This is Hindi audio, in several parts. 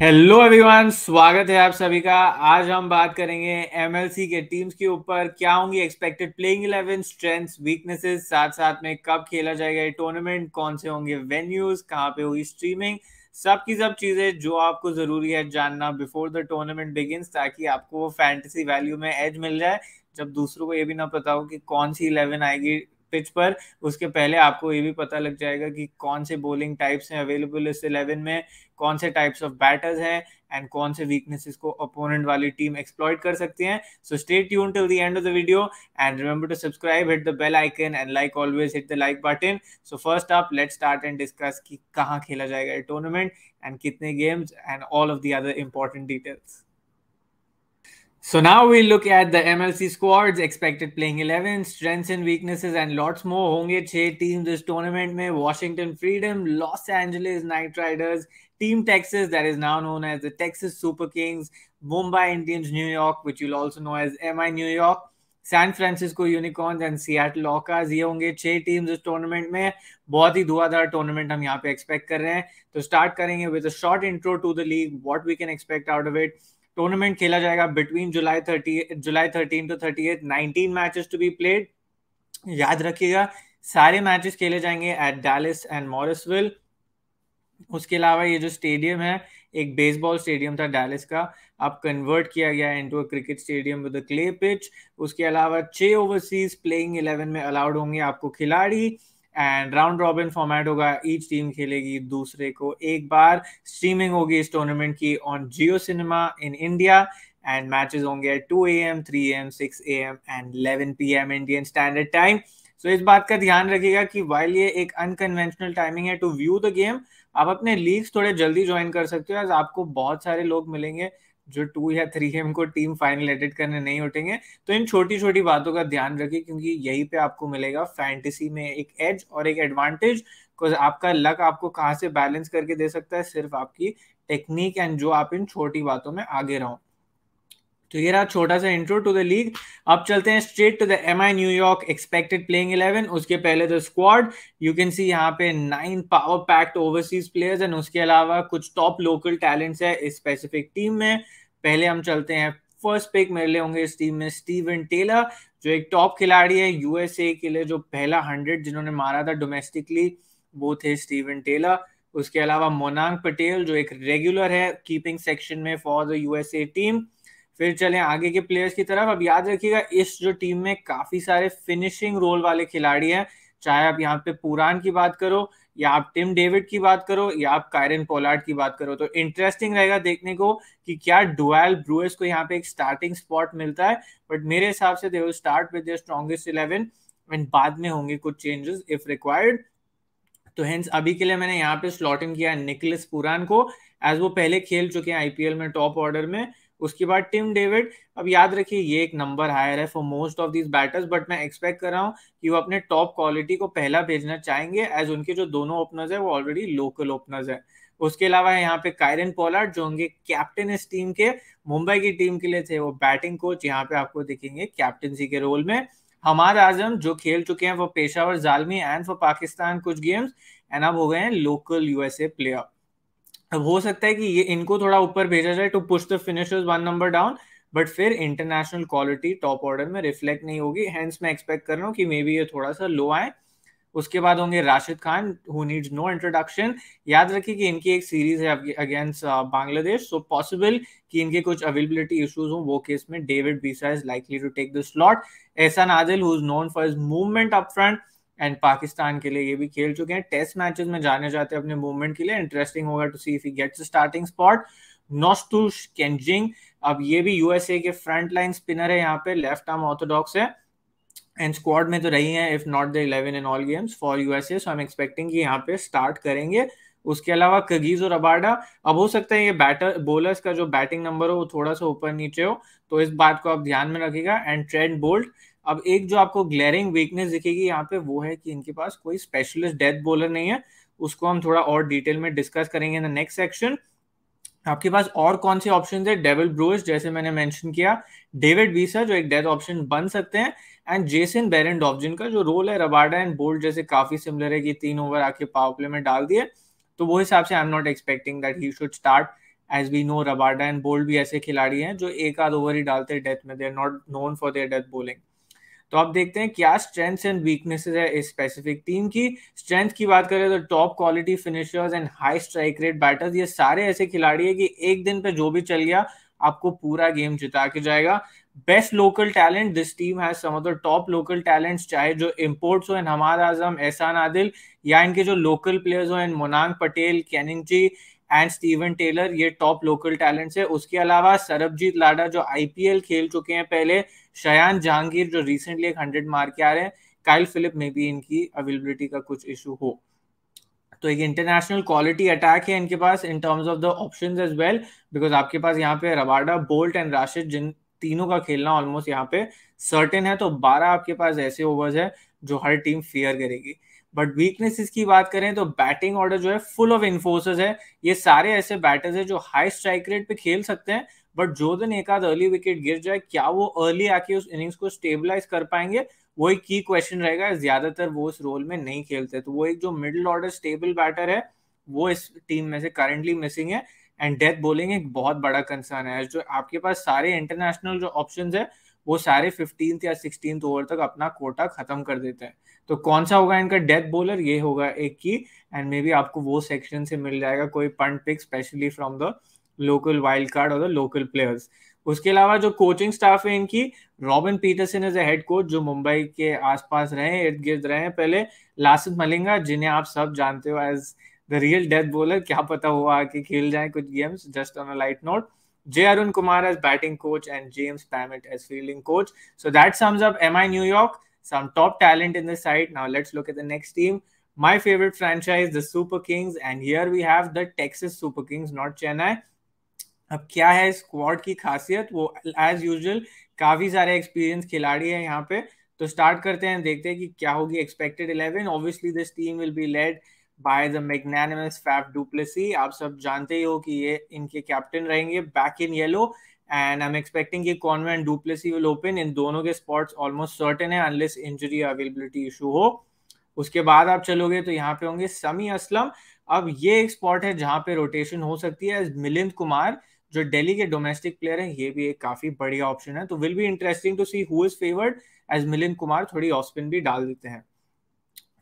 हेलो एवरीवन स्वागत है आप सभी का आज हम बात करेंगे एमएलसी के टीम्स के ऊपर क्या होंगी expected playing eleven strengths weaknesses साथ साथ में कब खेला जाएगा ये टूर्नामेंट कौन से होंगे वेन्यूज कहाँ पे होगी स्ट्रीमिंग सब की सब चीजें जो आपको जरूरी है जानना बिफोर द टूर्नामेंट बिगिंस ताकि आपको फैंटेसी वैल्यू में एज मिल जाए जब दूसरों को ये भी ना पता हो कि कौन सी इलेवन आएगी पिच पर उसके पहले आपको ये भी पता लग जाएगा कि कौन से बॉलिंग टाइप्स हैं अवेलेबल इस इलेवन में कौन से टाइप्स ऑफ बैटर्स हैं एंड कौन से वीकनेसेस को अपोनेंट वाली टीम एक्सप्लॉइट कर सकती हैं so stay tune till the end of the video and remember to subscribe hit the bell icon and like always hit the like button so first आप लेट स्टार्ट एंड डिस्कस कि कहाँ खेला जाएगा ये टूर्नामेंट एंड कितने games and all of the other important details So now we look at the MLC squads, expected playing 11, strengths and weaknesses, and lots more. Honge che teams this tournament में Washington Freedom, Los Angeles Knight Riders, Team Texas, that is now known as the Texas Super Kings, Mumbai Indians New York, which you'll also know as MI New York, San Francisco Unicorns and Seattle Orcas ये होंगे छह टीम्स इस टूर्नामेंट में बहुत ही धुआंधार टूर्नामेंट हम यहाँ पे एक्सपेक्ट कर रहे हैं तो स्टार्ट करेंगे with a short intro to the league what we can expect out of it tournament खेला जाएगा between July thirty July thirteen to thirty eight nineteen matches to be played याद रखिएगा सारे मैचेस खेले जाएंगे एट डैलिस एंड मॉरिसविल उसके अलावा ये जो स्टेडियम है एक बेसबॉल स्टेडियम था डैलिस का अब कन्वर्ट किया गया है into a cricket stadium with a clay pitch उसके अलावा छह ओवरसीज प्लेइंग इलेवन में अलाउड होंगे आपको खिलाड़ी एंड राउंड रॉबिन फॉर्मेट होगा ईच टीम खेलेगी दूसरे को एक बार स्ट्रीमिंग होगी इस टूर्नामेंट की on Jio cinema in India and matches होंगे two A M three M six A M and eleven P M Indian standard time so इस बात का ध्यान रखिएगा कि वाइल ये एक अनकन्वेंशनल टाइमिंग है टू व्यू द गेम आप अपने लीग्स थोड़े जल्दी ज्वाइन कर सकते हो आज आपको बहुत सारे लोग मिलेंगे जो टू या थ्री है उनको टीम फाइनल एडिट करने नहीं उठेंगे तो इन छोटी छोटी बातों का ध्यान रखिए क्योंकि यही पे आपको मिलेगा फैंटेसी में एक एज और एक एडवांटेज आपका लक आपको कहाँ से बैलेंस करके दे सकता है सिर्फ आपकी टेक्निक एंड जो आप इन छोटी बातों में आगे रहो तो ये रहा छोटा सा इंट्रो टू द लीग अब चलते हैं straight to the M I New York expected playing eleven उसके पहले तो स्क्वाड यू कैन सी यहाँ पे nine power packed overseas players and उसके अलावा कुछ टॉप लोकल टैलेंट्स है इस स्पेसिफिक टीम में पहले हम चलते हैं फर्स्ट पिक मेरे लिए होंगे इस टीम में स्टीवन टेलर जो एक टॉप खिलाड़ी है यूएसए के लिए जो पहला हंड्रेड जिन्होंने मारा था डोमेस्टिकली वो थे स्टीवन टेलर उसके अलावा मोनांग पटेल जो एक रेगुलर है कीपिंग सेक्शन में फॉर द यूएसए टीम फिर चले आगे के प्लेयर्स की तरफ अब याद रखिएगा इस जो टीम में काफी सारे फिनिशिंग रोल वाले खिलाड़ी हैं चाहे आप यहाँ पे पुरान की बात करो या आप टिम डेविड की बात करो या आप कायरन पोलार्ड की बात करो तो इंटरेस्टिंग रहेगा देखने को कि क्या डुएल ब्रूएस को यहाँ पे एक स्टार्टिंग स्पॉट मिलता है बट मेरे हिसाब से they will start with strongest eleven and बाद में होंगे कुछ चेंजेस इफ रिक्वायर्ड तो हेंस अभी के लिए मैंने यहाँ पे स्लॉट इन किया निकलिस पुरान को एज वो पहले खेल चुके हैं आईपीएल में टॉप ऑर्डर में उसके बाद टिम डेविड अब याद रखिए ये एक नंबर हायर है for most of this batters but मैं एक्सपेक्ट कर रहा हूँ कि वो अपने टॉप क्वालिटी को पहला भेजना चाहेंगे एज उनके जो दोनों ओपनर्स है वो ऑलरेडी लोकल ओपनर्स है उसके अलावा यहाँ पे कायरन पोलार्ड जो होंगे कैप्टन इस टीम के मुंबई की टीम के लिए थे वो बैटिंग कोच यहाँ पे आपको दिखेंगे कैप्टनसी के रोल में हमाद आजम जो खेल चुके हैं वो पेशावर जालमी एंड फॉर पाकिस्तान कुछ गेम्स एंड अब हो गए हैं लोकल यूएसए प्लेयर अब हो सकता है कि ये इनको थोड़ा ऊपर भेजा जाए to push the finishers one number down but फिर इंटरनेशनल क्वालिटी टॉप ऑर्डर में रिफ्लेक्ट नहीं होगी हैंस मैं एक्सपेक्ट कर रहा हूँ कि मे बी ये थोड़ा सा लो आए उसके बाद होंगे Rashid Khan who needs no introduction याद रखिए कि इनकी एक सीरीज है अगेंस्ट बांग्लादेश सो पॉसिबल कि इनके कुछ अवेलेबिलिटी इश्यूज हो वो केस में David Wiese is likely to take the slot Ehsan Adil who is known for is movement up front and Pakistan के लिए ये भी खेल चुके हैं टेस्ट मैचेस में जाने जाते हैं अपने मूवमेंट के लिए इंटरेस्टिंग होगा to see if he gets starting spot Nosthush Kenjige अब ये भी यूएसए के फ्रंट लाइन स्पिनर है यहाँ पे लेफ्ट आर्म ऑर्थोडॉक्स है एंड स्क्वाड में तो रही है if not the eleven in all games for USA so I am expecting यहाँ पे स्टार्ट करेंगे उसके अलावा कगीज और अबाडा अब हो सकता है ये बैटर बोलर्स का जो बैटिंग नंबर हो वो थोड़ा सा ऊपर नीचे हो तो इस बात को आप ध्यान में रखिएगा एंड ट्रेंड बोल्ट अब एक जो आपको ग्लैरिंग वीकनेस दिखेगी यहाँ पे वो है कि इनके पास कोई स्पेशलिस्ट डेथ बॉलर नहीं है उसको हम थोड़ा और डिटेल में डिस्कस करेंगे इन द नेक्स्ट सेक्शन आपके पास और कौन से ऑप्शन है डेविल ब्रूस जैसे मैंने मेंशन किया डेविड बीसर जो एक डेथ ऑप्शन बन सकते हैं एंड जेसन बेरेंड ऑप्शन का जो रोल है रबाडा एंड बोल्ट जैसे काफी सिमिलर है कि तीन ओवर आके पावर प्ले में डाल दिए तो वो हिसाब से I am not expecting that he should start as we know Rabada and Boult भी ऐसे खिलाड़ी हैं जो एक आध ओवर ही डालते हैं डेथ में they are not known for their death bowling तो आप देखते हैं क्या स्ट्रेंथ्स एंड वीकनेसेस है इस स्पेसिफिक टीम की स्ट्रेंथ की बात करें तो top quality finishers and high strike rate batters ये सारे ऐसे खिलाड़ी है कि एक दिन पे जो भी चल गया आपको पूरा गेम जिता के जाएगा best local talent this team है some of the top local talents चाहे जो इम्पोर्ट्स हो एंड हमार आजम एहसान आदिल या इनके जो लोकल प्लेयर्स हो and Monank Patel Kenjige and Steven Taylor ये टॉप लोकल टैलेंट्स है उसके अलावा सरबजीत लाडा जो आईपीएल खेल चुके हैं पहले शयान जहांगीर जो रिसेंटली एक हंड्रेड मार के आ रहे हैं काइल फिलिप में भी इनकी अवेलेबिलिटी का कुछ इशू हो तो एक इंटरनेशनल क्वालिटी अटैक है इनके पास in terms of the option as well because आपके पास यहाँ पे रबाडा बोल्ट एंड राशिद जिन तीनों का खेलना ऑलमोस्ट यहाँ पे सर्टेन है तो बारह आपके पास ऐसे ओवर्स है जो हर टीम फियर करेगी बट वीकनेसेस की बात करें तो बैटिंग ऑर्डर जो है फुल ऑफ इन्फोर्सर्स है ये सारे ऐसे बैटर्स है जो हाई स्ट्राइक रेट पे खेल सकते हैं बट जो दिन एक आध अर्ली विकेट गिर जाए क्या वो अर्ली आके उस इनिंग्स को स्टेबलाइज कर पाएंगे वही की क्वेश्चन रहेगा ज्यादातर वो इस रोल में नहीं खेलते तो वो एक जो मिडिल ऑर्डर स्टेबल बैटर है वो इस टीम में से करंटली मिसिंग है एंड डेथ बोलिंग एक बहुत बड़ा कंसर्न है जो आपके पास सारे इंटरनेशनल जो ऑप्शन है वो सारे फिफ्टींथ या सिक्सटीन ओवर तक अपना कोटा खत्म कर देते हैं तो कौन सा होगा इनका डेथ बॉलर ये होगा एक की एंड मे बी आपको वो सेक्शन से मिल जाएगा कोई punt pick specially from the local wild card और द लोकल प्लेयर्स उसके अलावा जो कोचिंग स्टाफ है इनकी Robin Peterson as a head coach जो मुंबई के आसपास रहे इर्द गिर्द रहे हैं पहले लासित मलिंगा जिन्हें आप सब जानते हो as the real death bowler क्या पता हुआ आके खेल जाए कुछ games just on a light note J Arun Kumar as batting coach and James Pamment as fielding coach so that sums up M I New York some top talent in the now let's look at the next team my favourite franchise the Super Kings and here we we have the Texas Super Kings, not अब क्या है स्क्वाड की खासियत वो एज यूजल काफी सारे एक्सपीरियंस खिलाड़ी है यहाँ पे तो स्टार्ट करते हैं देखते हैं कि क्या होगी expected eleven obviously this team will be led by the magnanimous Faf du Plessis आप सब जानते ही हो कि ये इनके कैप्टन रहेंगे back in yellow and I am expecting कि Conway du Plessis will open in दोनों के स्पॉट्स ऑलमोस्ट सर्टेन है अनलेस इंजरी अवेलेबिलिटी इशू हो उसके बाद आप चलोगे तो यहाँ पे होंगे समी असलम अब ये एक स्पॉट है जहां पे रोटेशन हो सकती है मिलिंद कुमार जो दिल्ली के डोमेस्टिक प्लेयर है ये भी एक काफी बढ़िया ऑप्शन है तो will be interesting to see who is favoured as Milind Kumar थोड़ी ऑस्पिन भी डाल देते हैं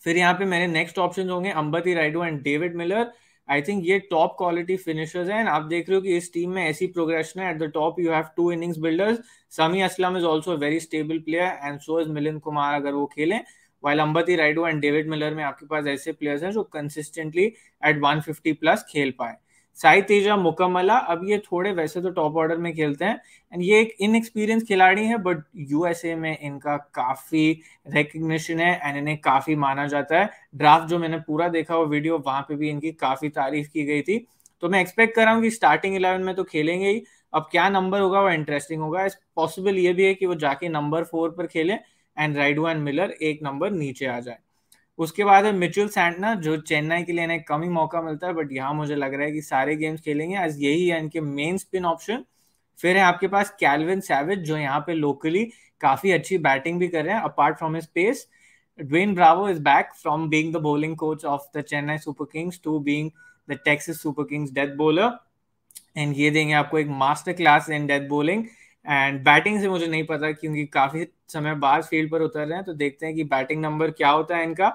फिर यहाँ पे मेरे नेक्स्ट ऑप्शन होंगे Ambati Rayudu and David Miller I think ये टॉप क्वालिटी फिनिशर्स हैं आप देख रहे हो कि इस टीम में ऐसी प्रोग्रेशन है at the top you have two innings builders Sami Aslam is also very stable player and so is Milind Kumar अगर वो खेलें while Ambati Rayudu and David Miller में आपके पास ऐसे प्लेयर्स हैं जो कंसिस्टेंटली एट वन प्लस खेल पाए साई तेजा मुकम्मला अब ये थोड़े वैसे तो टॉप ऑर्डर में खेलते हैं एंड ये एक इनएक्सपीरियंस खिलाड़ी है बट यूएसए में इनका काफी रिकग्निशन है एंड इन्हें काफी माना जाता है ड्राफ्ट जो मैंने पूरा देखा वो वीडियो वहां पे भी इनकी काफी तारीफ की गई थी तो मैं एक्सपेक्ट कर रहा हूँ कि स्टार्टिंग इलेवन में तो खेलेंगे ही अब क्या नंबर होगा वो इंटरेस्टिंग होगा पॉसिबल ये भी है कि वो जाके नंबर फोर पर खेले एंड राइडो एंड मिलर एक नंबर नीचे आ जाए उसके बाद है मिचुअल सैंटना जो चेन्नई के लिए इन्हें कम ही मौका मिलता है बट यहाँ मुझे लग रहा है कि सारे गेम्स खेलेंगे आज यही है इनके मेन स्पिन ऑप्शन फिर है आपके पास कैलविन सैविज जो यहाँ पे लोकली काफी अच्छी बैटिंग भी कर रहे हैं apart from his pace Dwayne Bravo is back from being the bowling coach of the Chennai Super Kings to being the Texas Super Kings death bowler and ये देंगे आपको एक master class in death bowling and batting से मुझे नहीं पता क्योंकि काफी समय बाद फील्ड पर उतर रहे हैं तो देखते हैं कि बैटिंग नंबर क्या होता है इनका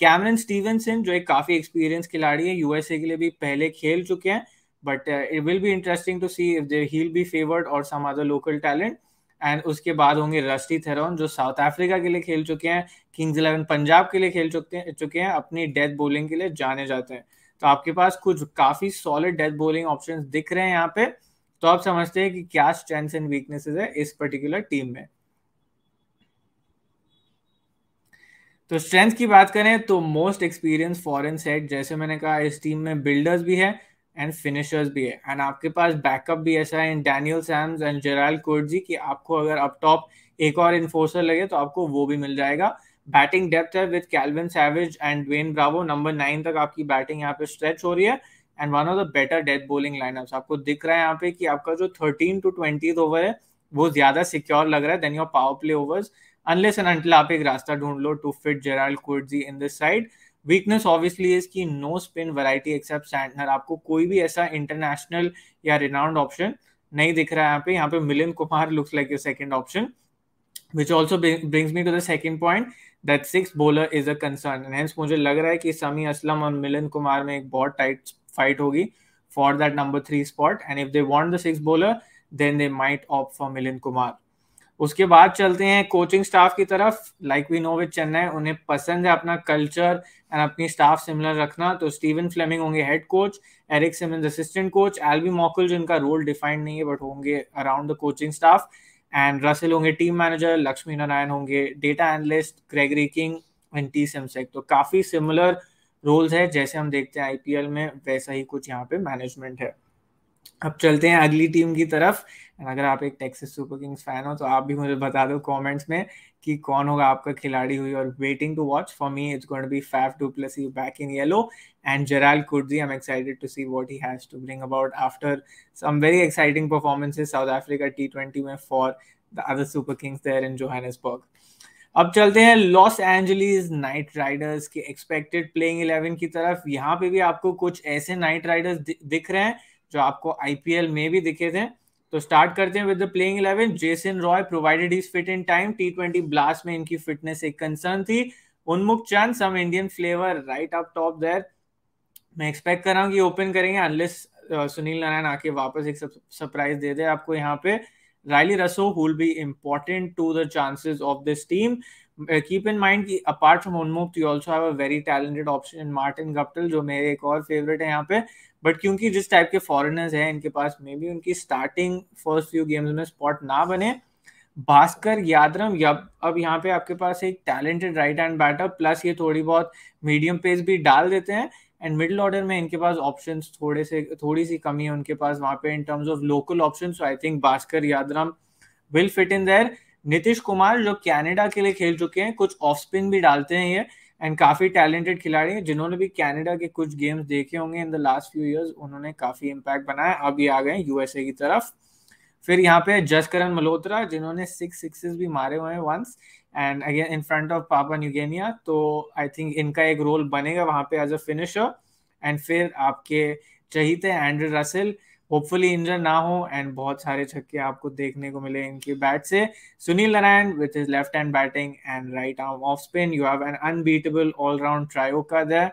कैमरन स्टीवनसन जो एक काफी एक्सपीरियंस खिलाड़ी है यूएसए के लिए भी पहले खेल चुके हैं but it will be interesting to see if they he'll be favoured और some other local talent and उसके बाद होंगे रस्टी थेरोन जो साउथ अफ्रीका के लिए खेल चुके हैं किंग्स इलेवन पंजाब के लिए खेल चुके हैं चुके हैं अपनी डेथ बोलिंग के लिए जाने जाते हैं तो आपके पास कुछ काफी सॉलिड डेथ बोलिंग ऑप्शन दिख रहे हैं यहाँ पे तो आप समझते हैं कि क्या स्ट्रेंथ्स एंड वीकनेसेस है इस पर्टिकुलर टीम में तो स्ट्रेंथ की बात करें तो मोस्ट एक्सपीरियंस फॉरन सेट जैसे मैंने कहा इस टीम में बिल्डर्स भी है एंड फिनिशर्स भी है एंड आपके पास बैकअप भी ऐसा है Daniel Sams and Gerald Coetzee की आपको अगर अब टॉप एक और इन्फोर्सर लगे तो आपको वो भी मिल जाएगा बैटिंग डेप्थ है with Calvin Savage and Dwayne Bravo number nine तक आपकी बैटिंग यहाँ पे स्ट्रेच हो रही है and one of the better death bowling lineups आपको दिख रहा है यहाँ पे कि आपका जो थर्टीन टू ट्वेंटी ओवर है वो ज्यादा सिक्योर लग रहा है then your power play overs unless and until आप एक रास्ता ढूंढ लो to fit Gerald Coetzee in this side weakness obviously is की no spin variety except Santner आपको कोई भी ऐसा इंटरनेशनल या रिनाउंड ऑप्शन नहीं दिख रहा है यहाँ पे यहाँ पे Milind Kumar looks like your second option which also brings me to the second point that six bowler is a concern hence मुझे लग रहा है कि समी असलम और मिलिन कुमार में एक बहुत टाइट फाइट होगी for that number three spot and if they want the six bowler then they might opt for Milind Kumar उसके बाद चलते हैं कोचिंग स्टाफ की तरफ like we know with Chennai उन्हें पसंद है अपना कल्चर एंड अपनी स्टाफ सिमिलर रखना तो स्टीवन फ्लेमिंग होंगे head coach Eric Simons assistant coach Albie Morkel जिनका रोल डिफाइंड नहीं है बट होंगे around the coaching staff and Russell होंगे टीम मैनेजर लक्ष्मी नारायण होंगे data analyst Gregory King and T सेमसेक तो काफ़ी सिमिलर रोल्स है जैसे हम देखते हैं आईपीएल में वैसा ही कुछ यहाँ पे मैनेजमेंट है अब चलते हैं अगली टीम की तरफ अगर आप एक टेक्सिस सुपर किंग्स फैन हो तो आप भी मुझे बता दो कमेंट्स में कि कौन होगा आपका खिलाड़ी हुई और waiting to watch for me it's going be Faf two plus you back in yellow and Gerald Coetzee I am excited to see what he has to bring about after some very exciting performances South Africa T twenty में for the other Super Kings there in Johannesburg अब चलते हैं लॉस एंजलिस नाइट राइडर्स के एक्सपेक्टेड प्लेइंग इलेवन की तरफ यहाँ पे भी आपको कुछ ऐसे नाइट राइडर्स दिख रहे हैं जो आपको आईपीएल में भी दिखे थे तो स्टार्ट करते हैं with the playing eleven Jason Roy provided is fit in time T twenty blast में इनकी फिटनेस एक कंसर्न थी Unmukt Chand some Indian flavour right up top there मैं एक्सपेक्ट कर रहा हूँ कि ओपन करेंगे अनलेस uh, सुनील नारायण आके वापस एक सरप्राइज दे दे आपको यहाँ पे Rilee Rossouw who be important to the chances of this team keep in mind की apart from Unmukt you also have a very talented option in Martin Guptill जो मेरे एक और फेवरेट है यहाँ पे बट क्योंकि जिस टाइप के फॉरेनर्स हैं इनके पास मे बी उनकी स्टार्टिंग फर्स्ट फ्यू गेम्स में स्पॉट ना बने भास्कर यादरम या अब यहाँ पे आपके पास एक talented right hand batter plus ये थोड़ी बहुत मीडियम पेस भी डाल देते हैं एंड मिडिल ऑर्डर में इनके पास ऑप्शन थोड़े से थोड़ी सी कमी है उनके पास वहाँ पे in terms of local option so I think Bhaskar Yadram will fit in there Nitish Kumar जो कैनेडा के लिए खेल चुके हैं कुछ ऑफ स्पिन भी डालते हैं ये एंड काफ़ी टैलेंटेड खिलाड़ी हैं जिन्होंने भी कनाडा के कुछ गेम्स देखे होंगे in the last few years उन्होंने काफ़ी इम्पैक्ट बनाया अब ये आ गए यूएसए की तरफ फिर यहाँ पे जसकरण मल्होत्रा जिन्होंने सिक्स सिक्सेस भी मारे हुए हैं once and again in front of Papua New Guinea तो आई थिंक इनका एक रोल बनेगा वहां पे एज अ फिनिशर एंड फिर आपके चहीते एंड्रेड रसेल होपफुली इंजर ना हो एंड बहुत सारे छक्के आपको देखने को मिले इनके बैट से Sunil Narine with is left hand batting and right arm off spin you have an unbeatable allround का दैर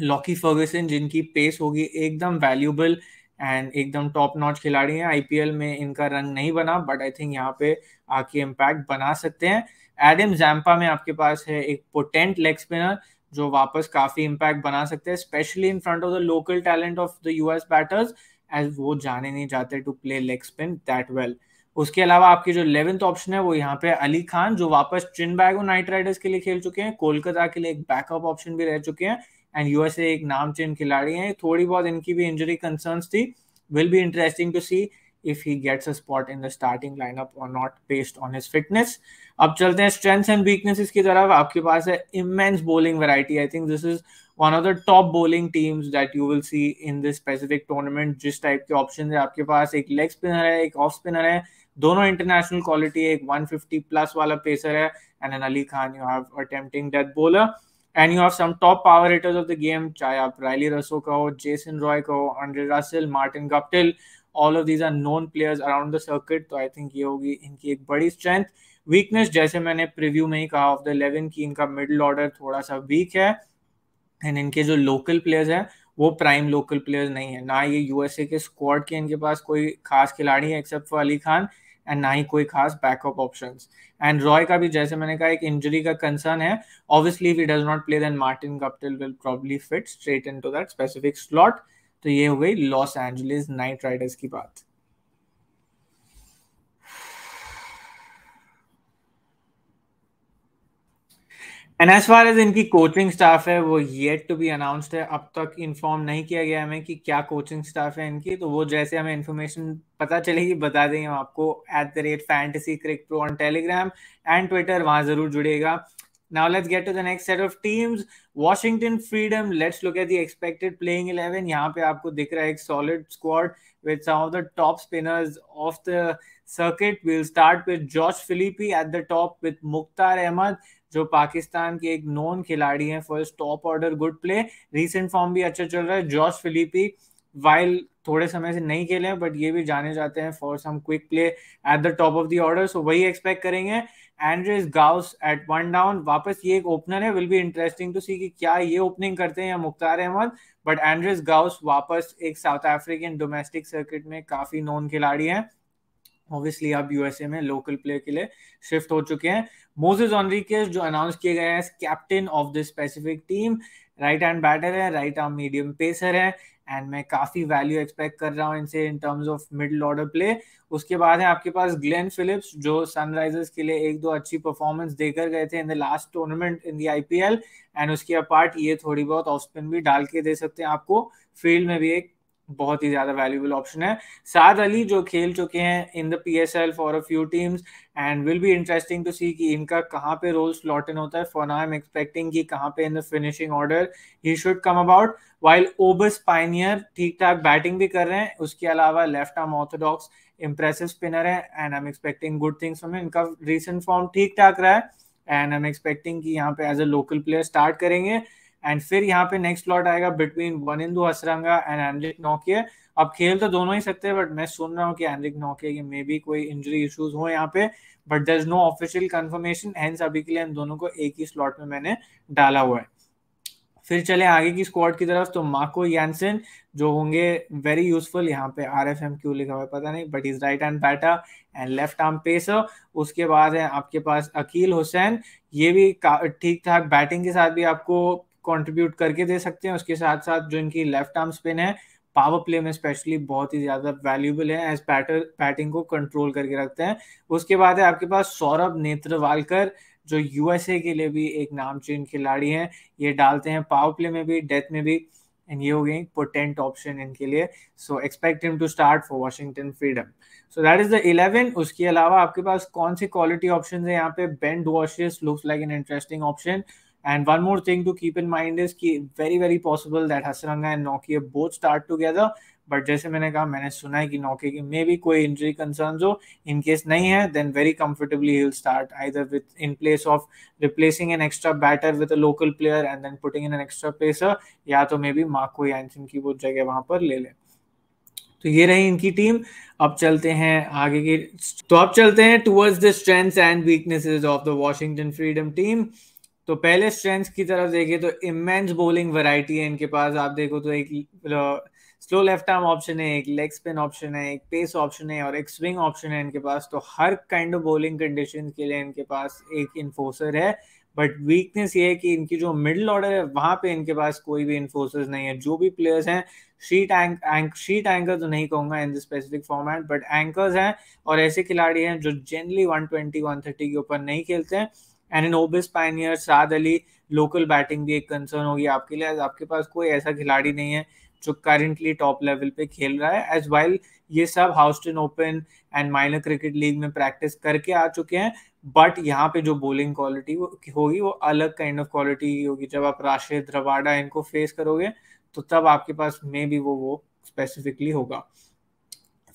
लॉकी फर्गसन जिनकी पेस होगी एकदम वैल्यूबल एंड एकदम टॉप नॉच खिलाड़ी हैं आईपीएल में इनका रन नहीं बना बट आई थिंक यहाँ पे आके इम्पैक्ट बना सकते हैं एडम जैम्पा में आपके पास है एक पोटेंट लेग स्पिनर जो वापस काफी इम्पैक्ट बना सकते हैं specially in front of the local talent of the US batters as वो जाने नहीं जाते to play leg spin that well उसके अलावा आपकी जो इलेवेंथ ऑप्शन है वो यहाँ पे अली खान जो वापस चिन बैगो नाइट राइडर्स के लिए खेल चुके हैं कोलकाता के लिए एक बैकअप ऑप्शन भी रह चुके हैं एंड यूएसए एक नाम नामचीन खिलाड़ी हैं थोड़ी बहुत इनकी भी इंजरी कंसर्न थी will be interesting to see if he gets a spot in the starting lineup और not based on his fitness अब चलते हैं स्ट्रेंथ्स एंड वीकनेसेस की तरफ आपके पास है immense bowling variety I think this is one of the top bowling teams that you will see in this specific tournament जिस टाइप के ऑप्शन है आपके पास एक लेग स्पिनर है एक ऑफ स्पिनर है दोनों इंटरनेशनल क्वालिटी है एक 150 प्लस वाला पेसर है and an Ali Khan you have attempting death bowler and you have some top power hitters of the game चाहे आप रायली रसो का हो जेसन रॉय हो Andre Russell Martin Guptill all of these are known players around the circuit तो आई थिंक ये होगी इनकी एक बड़ी स्ट्रेंथ वीकनेस जैसे मैंने प्रीव्यू में ही कहा ऑफ द इलेवन की इनका मिडिल ऑर्डर थोड़ा सा वीक है एंड इनके जो लोकल प्लेयर्स हैं वो प्राइम लोकल प्लेयर्स नहीं है ना ये यूएसए के स्क्वाड के इनके पास कोई खास खिलाड़ी है except for Ali Khan and ना ही कोई खास बैकअप ऑप्शन एंड रॉय का भी जैसे मैंने कहा एक इंजरी का कंसर्न है obviously if he does not play then Martin Guptill will probably fit straight into that specific slot तो ये हो गई लॉस एंजलिस नाइट राइडर्स की बात एंड एज फार एज इनकी कोचिंग स्टाफ है वो येट टू बी अनाउंस्ड है अब तक इन्फॉर्म नहीं किया गया हमें कि क्या कोचिंग स्टाफ है इनकी तो वो जैसे हमें इन्फॉर्मेशन पता चलेगी बता देंगे हम आपको at the rate fantasy cric pro on Telegram and Twitter वहां जरूर जुड़ेगा Now let's get to the next set of teams. Washington Freedom. Let's look at the expected playing 11. यहाँ पे आपको दिख रहा है एक solid squad with some of the top spinners of the circuit. We'll start with Josh Filippi at the top with Mukhtar Ahmad. जो पाकिस्तान के एक नॉन खिलाड़ी हैं first top order good play recent form भी अच्छा चल रहा है जॉर्ज फिलिपी वाइल थोड़े समय से नहीं खेले हैं बट ये भी जाने जाते हैं for some quick play at the top of the order so वही एक्सपेक्ट करेंगे Andries Gous at one down वापस ये एक ओपनर है will be interesting to see कि क्या ये ओपनिंग करते हैं या Mukhtar Ahmed but Andries Gous वापस एक साउथ अफ्रीकन डोमेस्टिक सर्किट में काफी नॉन खिलाड़ी हैं ऑब्वियसली अब यूएसए में लोकल प्लेयर के लिए शिफ्ट हो चुके हैं मोजेज ऑनरिकेस जो अनाउंस किए गए हैं captain of this specific team right hand batter है राइट आर्म मीडियम पेसर है एंड मैं काफ़ी वैल्यू एक्सपेक्ट कर रहा हूँ इनसे in terms of middle order play उसके बाद है आपके पास ग्लेन फिलिप्स जो सनराइजर्स के लिए एक दो अच्छी परफॉर्मेंस देकर गए थे in the last tournament in the IPL and उसके अपार्ट ये थोड़ी बहुत ऑफ स्पिन भी डाल के दे सकते हैं आपको फील्ड में भी एक बहुत ही ज्यादा वैल्यूबल ऑप्शन है साद अली जो खेल चुके हैं in the P S L for a few teams and will be interesting to see कि इनका कहाँ पे रोल स्लॉट इन होता है फॉर आई एम एक्सपेक्टिंग कि कहाँ पे in the finishing order he should come about while Obus Pienaar ठीक ठाक बैटिंग भी कर रहे हैं उसके अलावा left arm orthodox impressive spinner है and I am expecting good things from इनका रिसेंट फॉर्म ठीक ठाक रहा है एंड आई एम एक्सपेक्टिंग कि यहाँ पे as a local player start करेंगे एंड फिर यहाँ पे नेक्स्ट लॉट आएगा between Wanindu Hasaranga and Anrich नौकिया अब खेल तो दोनों ही सकते हैं बट मैं सुन रहा हूँ कि एनरिक नौकिया के मे बी कोई इंजरी इशूज हो यहाँ पे but there is no official confirmation hence अभी के लिए इन दोनों को एक ही स्लॉट में मैंने डाला हुआ है फिर चले आगे की स्क्वाड की तरफ तो माको यानसन जो होंगे वेरी यूजफुल यहाँ पे आर एफ एम क्यू लिखा हुआ पता नहीं but is right hand batter and left arm pacer उसके बाद है आपके पास अकील हुसैन ये भी ठीक ठाक बैटिंग के साथ भी आपको कंट्रीब्यूट करके दे सकते हैं उसके साथ साथ जो इनकी लेफ्ट आर्म स्पिन है पावर प्ले में स्पेशली बहुत ही ज्यादा वैल्यूबल है एज बैटर बैटिंग को कंट्रोल करके रखते हैं उसके बाद है आपके पास सौरभ नेत्रवालकर जो यूएसए के लिए भी एक नामचीन खिलाड़ी हैं ये डालते हैं पावर प्ले में भी डेथ में भी एंड ये हो गई पोटेंट ऑप्शन इनके लिए so expect him to start for Washington Freedom so that is the eleven उसके अलावा आपके पास कौन से क्वालिटी ऑप्शन है यहाँ पे बेंड वॉशेस looks like an interesting option And one more thing to keep in mind is that very very possible that Hasranga and Nokia both start together. But जैसे मैंने कहा मैंने सुना है कि नौके की मे भी कोई इंजरी कंसर्न हो इन नहीं है then very comfortably he will start either with in place of replacing an extra batter with a local player and then putting in an extra pacer या तो मे बी मार्को यानसन की वो जगह वहां पर ले लें तो ये रही इनकी टीम अब चलते हैं आगे की तो अब चलते हैं towards the strengths and weaknesses of the Washington Freedom team तो पहले स्ट्रेंथ की तरफ देखिए तो इमेंस बोलिंग वैरायटी है इनके पास आप देखो तो एक स्लो लेफ्ट आर्म ऑप्शन है एक लेग स्पिन ऑप्शन है एक पेस ऑप्शन है और एक स्विंग ऑप्शन है इनके पास तो हर काइंड ऑफ बोलिंग कंडीशन के लिए इनके पास एक इन्फोर्सर है बट वीकनेस ये है कि इनकी जो मिडिल ऑर्डर है वहां पे इनके पास कोई भी इन्फोर्सर्स नहीं है जो भी प्लेयर्स हैं शीट एंक, एंक शीट एंकर तो नहीं कहूंगा in the specific format but anchors हैं और ऐसे खिलाड़ी हैं जो जनरली 120 130 के ऊपर नहीं खेलते हैं Obus Pienaar Saad Ali local batting भी एक कंसर्न होगी आपके लिए आपके पास कोई ऐसा खिलाड़ी नहीं है जो करेंटली टॉप लेवल पे खेल रहा है एज वेल ये सब Houston Open and Minor Cricket League में प्रैक्टिस करके आ चुके हैं बट यहाँ पे जो बोलिंग क्वालिटी होगी वो अलग काइंड ऑफ क्वालिटी होगी जब आप राशिद रवाडा इनको फेस करोगे तो तब आपके पास मे भी वो वो स्पेसिफिकली होगा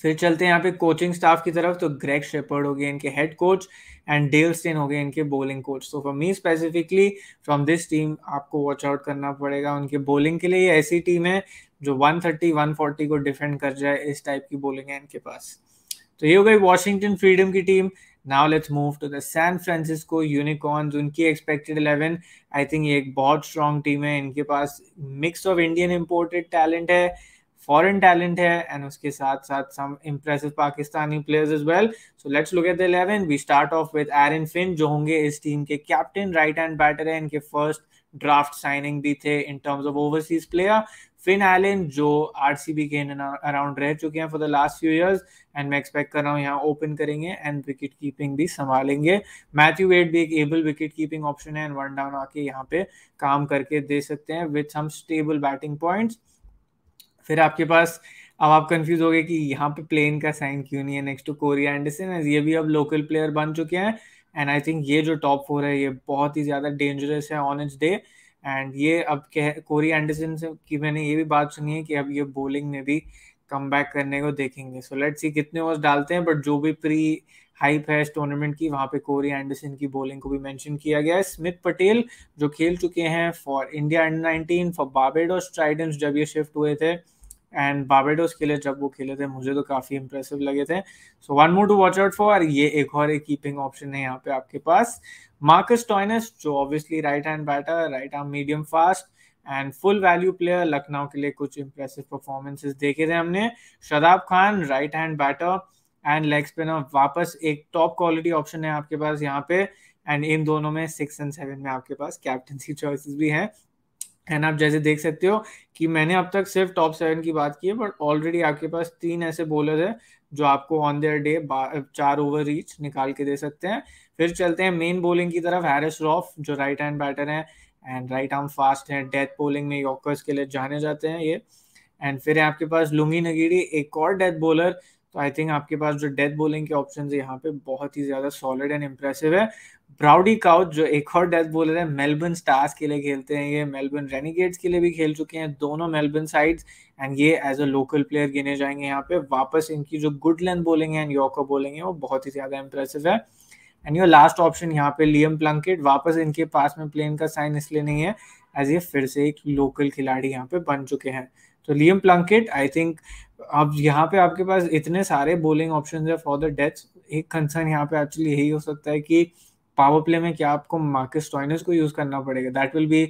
फिर चलते हैं यहाँ पे कोचिंग स्टाफ की तरफ तो ग्रेग शेपर्ड हो गए इनके head coach and Dale Steyn हो गए इनके बॉलिंग कोच तो for me specifically from this team आपको वॉच आउट करना पड़ेगा उनके बॉलिंग के लिए ऐसी टीम है जो 130 140 को डिफेंड कर जाए इस टाइप की बॉलिंग है इनके पास तो ये हो गई वॉशिंगटन फ्रीडम की टीम now let's move to the San Francisco Unicorn उनकी एक्सपेक्टेड इलेवन आई थिंक ये एक बहुत स्ट्रॉन्ग टीम है इनके पास mix of Indian imported talent है फॉरेन टैलेंट है एंड उसके साथ साथ some impressive Pakistani players as well so let's look at the eleven we start off with Aaron Finn जो होंगे इस टीम के कैप्टन राइट हैंड बैटर है इनके फर्स्ट ड्राफ्ट साइनिंग भी थे in terms of overseas player Finn Allen जो आरसीबी के अराउंड रह चुके हैं for the last few years and मैं एक्सपेक्ट कर रहा हूँ यहाँ ओपन करेंगे एंड विकेट कीपिंग भी संभालेंगे मैथ्यू वेट भी एक एबल विकेट कीपिंग ऑप्शन है एंड वन डाउन आके यहाँ पे काम करके दे सकते हैं with some stable batting points फिर आपके पास अब आप कंफ्यूज हो गए कि यहाँ पे प्लेन का साइन क्यों नहीं है नेक्स्ट टू कोरिया एंडरसन ये भी अब लोकल प्लेयर बन चुके हैं एंड आई थिंक ये जो टॉप फोर है ये बहुत ही ज़्यादा डेंजरस है ऑन इट्स डे एंड ये अब कह कोरी एंडरसन से की मैंने ये भी बात सुनी है कि अब ये बॉलिंग में भी कम बैक करने को देखेंगे सो लेट्स सी कितने ओवर्स डालते हैं बट जो भी प्री हाइप है इस टूर्नामेंट की वहाँ पे कोरी एंडरसन की बॉलिंग को भी मेंशन किया गया है स्मिथ पटेल जो खेल चुके हैं for India under nineteen for और स्ट्राइडन जब ये शिफ्ट हुए थे एंड बाबेडोस के लिए जब वो खेले थे मुझे तो काफ़ी इंप्रेसिव लगे थे so one more to watch out for ये एक और एक कीपिंग ऑप्शन है यहाँ पे आपके पास मार्कस टॉयनस जो obviously right hand batter right arm medium fast and full value player Lucknow के लिए कुछ इंप्रेसिव परफॉर्मेंसेस देखे थे हमने Shadab Khan right hand batter and leg spinner वापस एक टॉप क्वालिटी ऑप्शन है आपके पास यहाँ पे एंड इन दोनों में सिक्स एंड सेवन में आपके पास कैप्टनसी चॉइसेस भी हैं एंड आप जैसे देख सकते हो कि मैंने अब तक सिर्फ टॉप सेवन की बात की है बट ऑलरेडी आपके पास तीन ऐसे बॉलर हैं जो आपको ऑन देयर डे चार ओवर रीच निकाल के दे सकते हैं फिर चलते हैं मेन बॉलिंग की तरफ हैरिस रॉफ जो राइट हैंड बैटर हैं एंड राइट आर्म फास्ट हैं डेथ बॉलिंग में यॉकर्स के लिए जाने जाते हैं ये एंड फिर है आपके पास लुंगी नगीड़ी एक और डेथ बॉलर तो आई थिंक आपके पास जो डेथ बोलिंग के ऑप्शन है यहाँ पे बहुत ही ज्यादा सॉलिड एंड इम्प्रेसिव है ब्राउडी काउच जो एक और डेथ बोलर है मेलबर्न स्टार्स के लिए खेलते हैं ये मेलबर्न रेनिगेट्स के लिए भी खेल चुके हैं दोनों मेलबर्न साइड्स एंड ये एज अ लोकल प्लेयर गिने जाएंगे यहाँ पे वापस इनकी जो गुड लेंथ बोलिंग है एंड यॉको बोलिंग है वो बहुत ही ज्यादा इम्प्रेसिव है एंड योर लास्ट ऑप्शन यहाँ पे लियम प्लंकेट वापस इनके पास में प्लेन का साइन इसलिए नहीं है एज ये फिर से एक लोकल खिलाड़ी यहाँ पे बन चुके हैं तो लियम प्लंकेट आई थिंक अब यहाँ पे आपके पास इतने सारे बोलिंग ऑप्शन है फॉर द डेथ एक कंसर्न यहाँ पे एक्चुअली यही हो सकता है कि पावर प्ले में क्या आपको मार्केस टॉइनस को यूज करना पड़ेगा that will be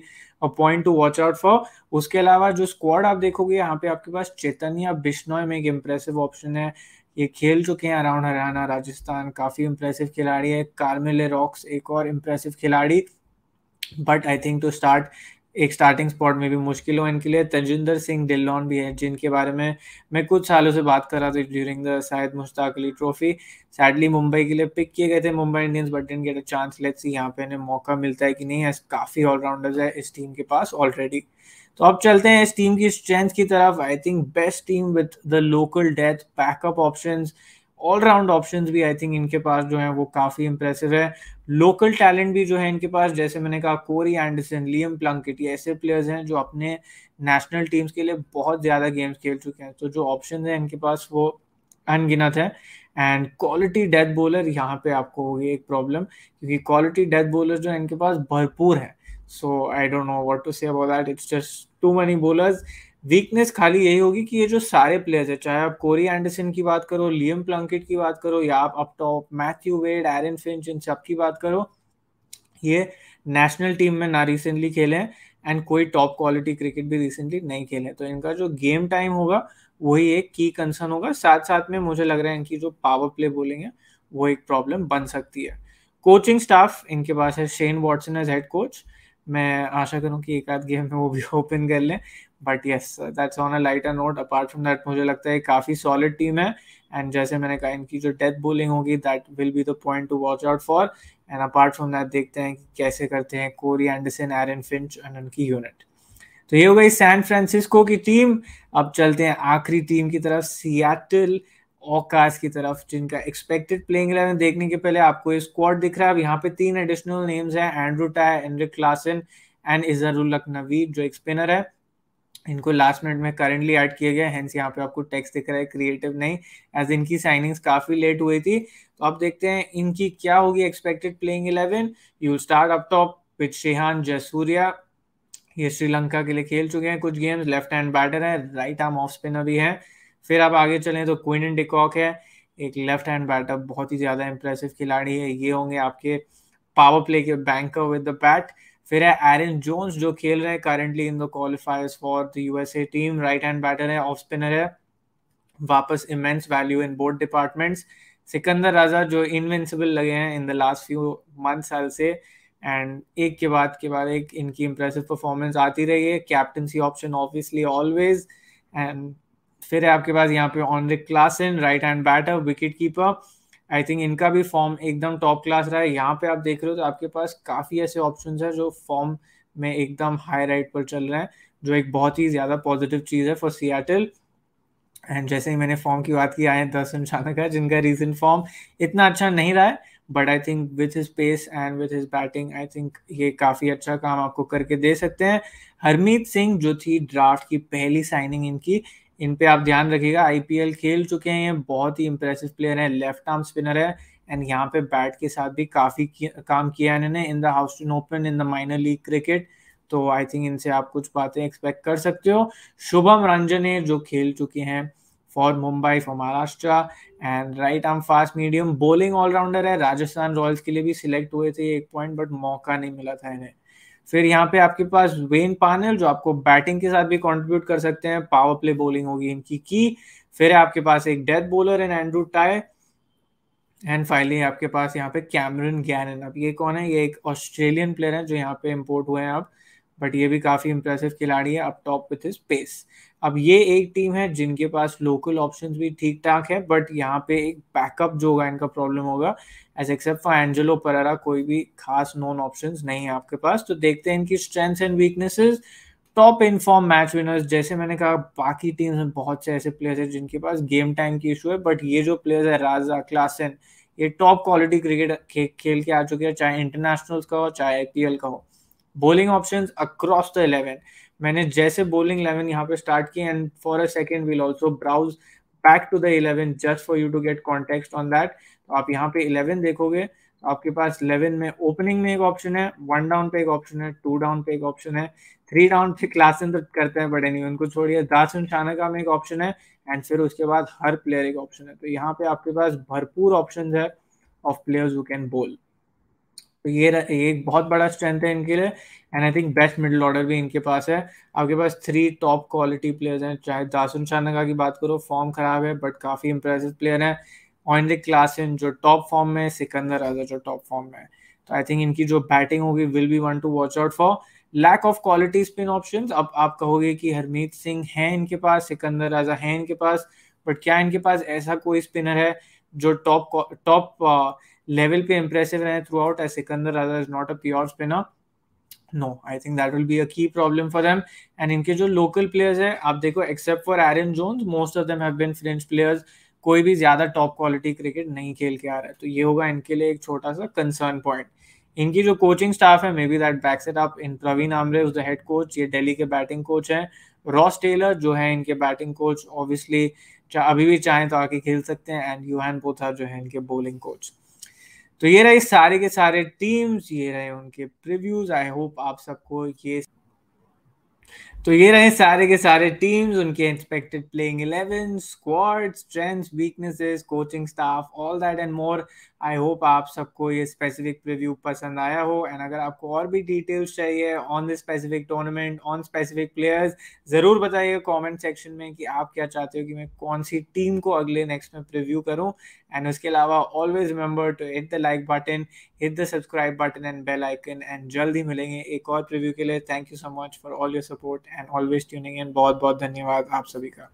a point to watch out for उसके अलावा जो स्क्वाड आप देखोगे यहाँ पे आपके पास चेतन्या बिश्नोय में एक इम्प्रेसिव ऑप्शन है ये खेल चुके हैं अराउंड हरियाणा राजस्थान काफी इम्प्रेसिव खिलाड़ी है कार्मेले रॉक्स एक और इम्प्रेसिव खिलाड़ी but I think to start एक स्टार्टिंग स्पॉट में भी मुश्किल हो इनके लिए तजिंदर सिंह डिल्लॉन भी है जिनके बारे में मैं कुछ सालों से बात कर रहा था ड्यूरिंग द शायद मुश्ताक अली ट्रॉफी सैडली मुंबई के लिए पिक किए गए थे Mumbai Indians but didn't get a chance let's see यहाँ पे इन्हें मौका मिलता है कि नहीं काफ़ी ऑलराउंडर्स है इस टीम के पास ऑलरेडी तो अब चलते हैं इस टीम की स्ट्रेंथ की तरफ I think best team with the local death backup options allround options भी आई थिंक इनके पास जो है वो काफ़ी इंप्रेसिव है लोकल टैलेंट भी जो है इनके पास जैसे मैंने कहा कोरी एंडरसन लियम प्लंकेट ये ऐसे प्लेयर्स हैं जो अपने नेशनल टीम्स के लिए बहुत ज़्यादा गेम्स खेल चुके हैं तो जो ऑप्शन है इनके पास वो अनगिनत है एंड क्वालिटी डेथ बॉलर यहाँ पे आपको होगी एक प्रॉब्लम क्योंकि क्वालिटी डेथ बॉलर जो है इनके पास भरपूर है so I don't know what to say about that it's just too many bowlers weakness खाली यही होगी कि ये जो सारे प्लेयर्स है चाहे आप कोरी एंडरसन की बात करो लियम प्लंकेट की बात करो या आप up top Matthew Wade Aaron Finch इन सब की बात करो ये नेशनल टीम में ना रिसेंटली खेले हैं एंड कोई टॉप क्वालिटी क्रिकेट भी रिसेंटली नहीं खेले तो इनका जो गेम टाइम होगा वही एक की कंसर्न होगा साथ साथ में मुझे लग रहा है इनकी जो पावर प्ले बोलेंगे वो एक प्रॉब्लम बन सकती है कोचिंग स्टाफ इनके पास है Shane Watson as head coach मैं आशा करूं कि एक आध गेम में वो भी ओपन कर लें but yes that's on a lighter note apart from that मुझे लगता है काफ़ी सॉलिड टीम है एंड जैसे मैंने कहा इनकी जो डेथ बोलिंग होगी that will be the point to watch out for and apart from that देखते हैं कि कैसे करते हैं Corey Anderson Aaron Finch and उनकी यूनिट तो ये हो गई सैन फ्रांसिस्को की टीम अब चलते हैं आखिरी टीम की तरफ सियाटल ओकास की तरफ जिनका एक्सपेक्टेड प्लेइंग इलेवन देखने के पहले आपको ये स्क्वाड दिख रहा है अब यहाँ पे तीन एडिशनल नेम्स हैं Andrew Tye Heinrich Klaasen and इजरुल लखनवी जो एक स्पिनर है इनको लास्ट मिनट में करेंटली ऐड किया गया हैंस यहाँ पे आपको टैक्स दिख रहा है क्रिएटिव नहीं एज इनकी साइनिंग्स काफ़ी लेट हुई थी तो आप देखते हैं इनकी क्या होगी expected playing eleven you start up top with Shehan Jayasuriya ये श्रीलंका के लिए खेल चुके हैं कुछ गेम्स लेफ्ट हैंड बैटर है राइट आर्म ऑफ स्पिनर भी है फिर आप आगे चलें तो क्विन डिकॉक है एक लेफ्ट हैंड बैटर बहुत ही ज़्यादा इंप्रेसिव खिलाड़ी है ये होंगे आपके पावर प्ले के बैंकर विद द बैट फिर है एरन जोन्स जो खेल रहे हैं currently in the qualifiers for the USA team right hand batter है ऑफ स्पिनर है वापस immense value in both departments Sikandar Raza जो इनविंसिबल लगे हैं in the last few month साल से एंड एक के बाद के बाद एक इनकी इम्प्रेसिव परफॉर्मेंस आती रही है captaincy option obviously always and फिर है आपके पास यहाँ पे Heinrich Klaasen right hand batter wicket keeper I think इनका भी फॉर्म एकदम टॉप क्लास रहा है यहाँ पे आप देख रहे हो तो आपके पास काफ़ी ऐसे ऑप्शन है जो फॉर्म में एकदम हाई राइट पर चल रहे हैं जो एक बहुत ही ज़्यादा पॉजिटिव चीज़ है फॉर सियाटल एंड जैसे ही मैंने फॉर्म की बात की आए दस इंसान का जिनका रीसेंट फॉर्म इतना अच्छा नहीं रहा है but I think with his pace and with his batting I think ये काफ़ी अच्छा काम आपको करके दे सकते हैं हरमीत सिंह जो थी ड्राफ्ट की पहली साइनिंग इनकी इन पे आप ध्यान रखिएगा आईपीएल खेल चुके हैं बहुत ही इंप्रेसिव प्लेयर है लेफ्ट आर्म स्पिनर है एंड यहाँ पे बैट के साथ भी काफ़ी काम किया इन्होंने in the two open in the minor league cricket तो आई थिंक इनसे आप कुछ बातें एक्सपेक्ट कर सकते हो शुभम है जो खेल चुके हैं for Mumbai for Maharashtra and right arm fast medium bowling allrounder है राजस्थान रॉयल्स के लिए भी सिलेक्ट हुए थे एक पॉइंट बट मौका नहीं मिला था इन्हें फिर यहाँ पे आपके पास वेन पानल जो आपको बैटिंग के साथ भी कंट्रीब्यूट कर सकते हैं पावर प्ले बॉलिंग होगी इनकी की फिर आपके पास एक death bowler and Andrew Tye and finally आपके पास यहाँ पे कैमरन गैन अब ये कौन है ये एक ऑस्ट्रेलियन प्लेयर है जो यहाँ पे इम्पोर्ट हुए हैं आप बट ये भी काफ़ी इम्प्रेसिव खिलाड़ी है अब टॉप विथ हिज पेस अब ये एक टीम है जिनके पास लोकल ऑप्शन भी ठीक ठाक है बट यहाँ पे एक बैकअप जो होगा इनका प्रॉब्लम होगा as except for Angelo Perera कोई भी खास नॉन ऑप्शन नहीं है आपके पास तो देखते हैं इनकी strengths and weaknesses top in form match winners जैसे मैंने कहा बाकी टीम्स में बहुत से ऐसे प्लेयर्स हैं जिनके पास गेम टाइम की इशू है बट ये जो प्लेयर्स है राजा क्लासन ये टॉप क्वालिटी क्रिकेट खेल के आ चुके हैं चाहे इंटरनेशनल्स का हो चाहे आईपीएल का हो bowling option across the eleven मैंने जैसे बोलिंग इलेवन यहाँ पे स्टार्ट की and for a second we'll also browse back to the eleven just for you to get context on that तो आप यहाँ पे इलेवन देखोगे तो आपके पास इलेवन में ओपनिंग में एक ऑप्शन है वन डाउन पे एक ऑप्शन है टू डाउन पे एक ऑप्शन है थ्री डाउन पे क्लास इन करते हैं बड़े नहीं उनको छोड़िए शाना का में एक ऑप्शन है एंड फिर उसके बाद हर प्लेयर एक ऑप्शन है तो यहाँ पे आपके पास भरपूर ऑप्शन है ऑफ प्लेयर्स यू कैन बोल तो ये एक बहुत बड़ा स्ट्रेंथ है इनके लिए and I think best middle order भी इनके पास है आपके पास थ्री टॉप क्वालिटी प्लेयर्स हैं चाहे दासुन शानगा की बात करो फॉर्म खराब है बट काफ़ी इंप्रेसिव प्लेयर है ऑनली क्लासिन जो टॉप फॉर्म में है सिकंदर आजा जो टॉप फॉर्म में तो आई थिंक इनकी जो बैटिंग होगी will be one to watch out for lack of quality spin option अब आप कहोगे कि हरमीत सिंह है इनके पास सिकंदर राजा है इनके पास बट क्या इनके पास ऐसा कोई स्पिनर है जो टॉप टॉप लेवल पे इम्प्रेसिव रहे throughout as Sikandar Raza is not a pure spinner no I think that will be a key problem for them and इनके जो लोकल प्लेयर्स है आप देखो except for Aaron Jones most of them have been fringe players कोई भी ज़्यादा टॉप क्वालिटी क्रिकेट नहीं खेल के आ रहा है तो ये होगा इनके लिए एक छोटा सा कंसर्न पॉइंट इनकी जो कोचिंग स्टाफ है maybe that back set आप इन प्रवीण आमरे उस हेड कोच ये दिल्ली के बैटिंग कोच हैं रॉस टेलर जो है इनके बैटिंग कोच ऑब्वियसली अभी भी चाहें तो आके खेल सकते हैं एंड यूहैन पोथा जो है इनके बॉलिंग कोच तो ये रहे सारे के सारे टीम्स ये रहे उनके प्रिव्यूज आई होप आप सबको ये तो ये रहे सारे के सारे टीम्स उनके expected playing eleven squad strength weaknesses coaching staff all that and more I hope आप सबको ये स्पेसिफिक प्रीव्यू पसंद आया हो एंड अगर आपको और भी डिटेल्स चाहिए on this specific tournament on specific players ज़रूर बताइए कमेंट सेक्शन में कि आप क्या चाहते हो कि मैं कौन सी टीम को अगले नेक्स्ट में प्रिव्यू करूँ एंड उसके अलावा always remember to hit the like button hit the subscribe button and bell icon and जल्द ही मिलेंगे एक और प्रिव्यू के लिए thank you so much for all your support and always tuning in बहुत बहुत धन्यवाद आप सभी का